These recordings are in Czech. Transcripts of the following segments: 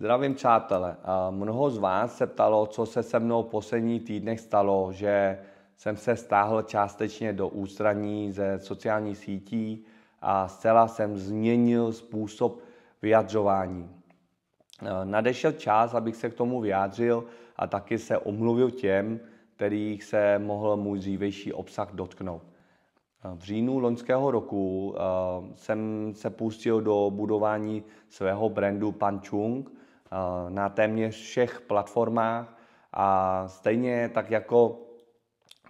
Zdravím přátelé. Mnoho z vás se ptalo, co se se mnou v posledních týdnech stalo, že jsem se stáhl částečně do ústraní ze sociálních sítí a zcela jsem změnil způsob vyjadřování. E, nadešel čas, abych se k tomu vyjádřil a taky se omluvil těm, kterých se mohl můj dřívejší obsah dotknout. E, v říjnu loňského roku e, jsem se pustil do budování svého brandu Pan Chung Eh, na téměř všech platformách a stejně tak jako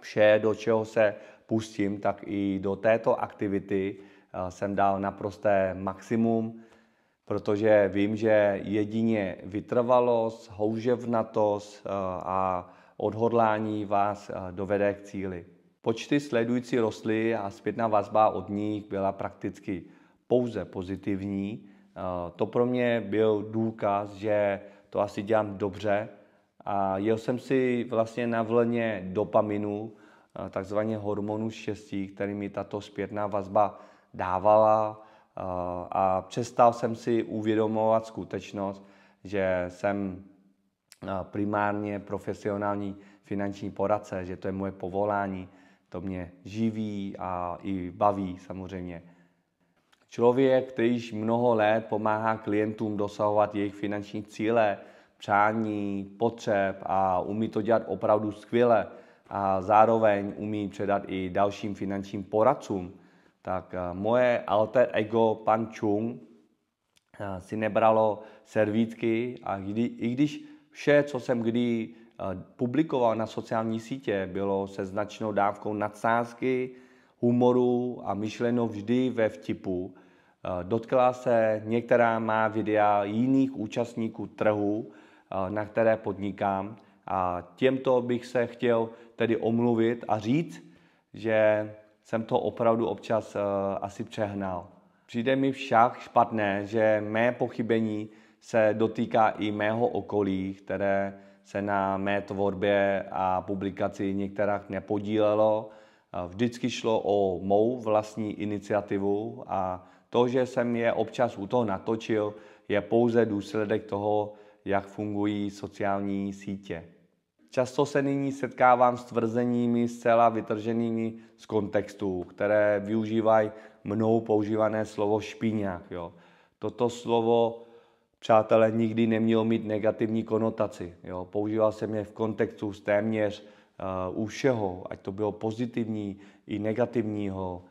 vše, do čeho se pustím, tak i do této aktivity eh, jsem dal naprosté maximum, protože vím, že jedině vytrvalost, houževnatost eh, a odhodlání vás dovede k cíli. Počty sledující rostly a zpětná vazba od nich byla prakticky pouze pozitivní, Eh, to pro mě byl důkaz, že to asi dělám dobře a jel jsem si vlastně na vlně dopaminu, eh, takzvaně hormonu štěstí, který mi tato zpětná vazba dávala eh, a přestal jsem si uvědomovat skutečnost, že jsem primárně profesionální finanční poradce, že to je moje povolání, to mě živí a i baví samozřejmě. Člověk, který již mnoho let pomáhá klientům dosahovat jejich finanční cíle, přání, potřeb a umí to dělat opravdu skvěle a zároveň umí předat i dalším finančním poradcům, tak eh, moje alter ego pan Chung eh, si nebralo servítky a kdy, i když vše, co jsem kdy eh, publikoval na sociální sítě, bylo se značnou dávkou nadsázky, humoru a myšleno vždy ve vtipu. Eh, dotkla se některá má videa jiných účastníků trhu, eh, na které podnikám a těmto bych se chtěl tedy omluvit a říct, že jsem to opravdu občas eh, asi přehnal. Přijde mi však špatné, že mé pochybení se dotýká i mého okolí, které se na mé tvorbě a publikaci některých nepodílelo Vždycky šlo o mou vlastní iniciativu a to, že jsem je občas u toho natočil, je pouze důsledek toho, jak fungují sociální sítě. Často se nyní setkávám s tvrzeními zcela vytrženými z kontextu, které využívají mnou používané slovo špíňák. Jo. Toto slovo, přátelé, nikdy nemělo mít negativní konotaci. Jo. Používal jsem je v kontextu s téměř Eh, u všeho, ať to bylo pozitivní i negativního,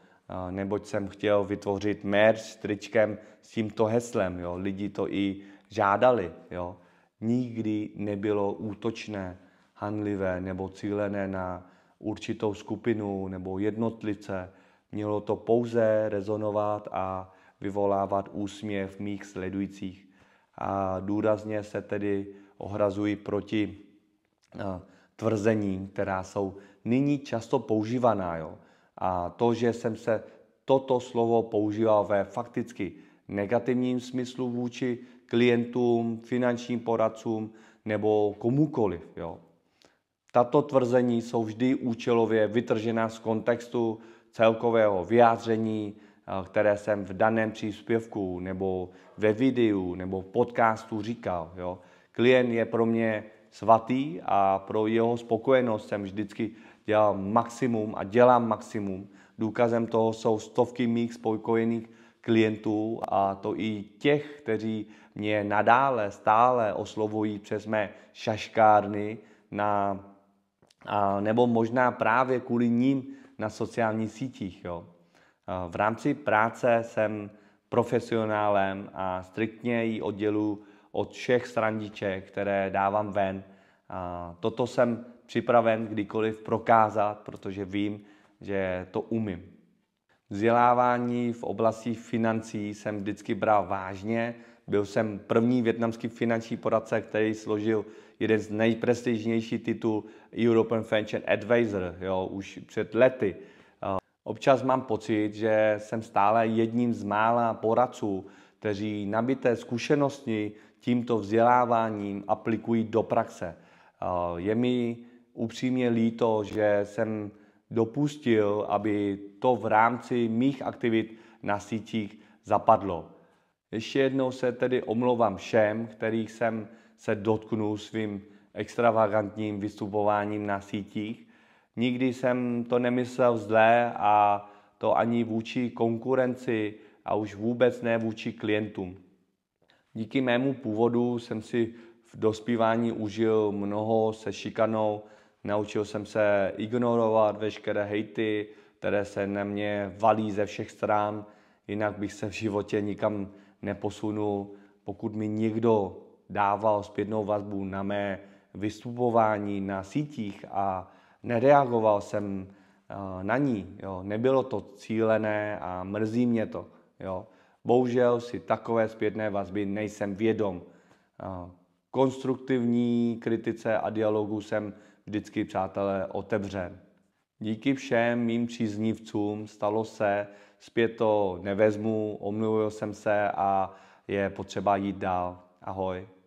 eh, neboť jsem chtěl vytvořit merch s tričkem s tímto heslem. Jo. Lidi to i žádali. Jo. Nikdy nebylo útočné, hanlivé nebo cílené na určitou skupinu nebo jednotlivce. Mělo to pouze rezonovat a vyvolávat úsměv mých sledujících. A důrazně se tedy ohrazuji proti uh, tvrzení, která jsou nyní často používaná. Jo? A to, že jsem se toto slovo používal ve fakticky negativním smyslu vůči klientům, finančním poradcům nebo komukoliv. Jo? Tato tvrzení jsou vždy účelově vytržená z kontextu celkového vyjádření, eh, které jsem v daném příspěvku nebo ve videu nebo v podcastu říkal. Jo? Klient je pro mě svatý a pro jeho spokojenost jsem vždycky dělal maximum a dělám maximum. Důkazem toho jsou stovky mých spokojených klientů a to i těch, kteří mě nadále stále oslovují přes mé šaškárny na, a, nebo možná právě kvůli ním na sociálních sítích. Jo. A v rámci práce jsem profesionálem a striktně ji odděluji od všech srandiček, které dávám ven. A toto jsem připraven kdykoliv prokázat, protože vím, že to umím. Vzdělávání v oblasti financí jsem vždycky bral vážně. Byl jsem první větnamský finanční poradce, který složil jeden z nejprestižnějších titul European Financial Advisor jo, už před lety. Občas mám pocit, že jsem stále jedním z mála poradců, kteří nabité zkušenosti tímto vzděláváním aplikují do praxe. Eh, je mi upřímně líto, že jsem dopustil, aby to v rámci mých aktivit na sítích zapadlo. Ještě jednou se tedy omlouvám všem, kterých jsem se dotknul svým extravagantním vystupováním na sítích. Nikdy jsem to nemyslel zlé a to ani vůči konkurenci a už vůbec ne vůči klientům. Díky mému původu jsem si v dospívání užil mnoho se šikanou, naučil jsem se ignorovat veškeré hejty, které se na mě valí ze všech stran, jinak bych se v životě nikam neposunul. Pokud mi někdo dával zpětnou vazbu na mé vystupování na sítích a nereagoval jsem eh, na ní, jo, nebylo to cílené a mrzí mě to. Jo. Bohužel si takové zpětné vazby nejsem vědom. Konstruktivní kritice a dialogu jsem vždycky, přátelé, otevřen. Díky všem mým příznivcům stalo se, zpět to nevezmu, omluvil jsem se a je potřeba jít dál. Ahoj.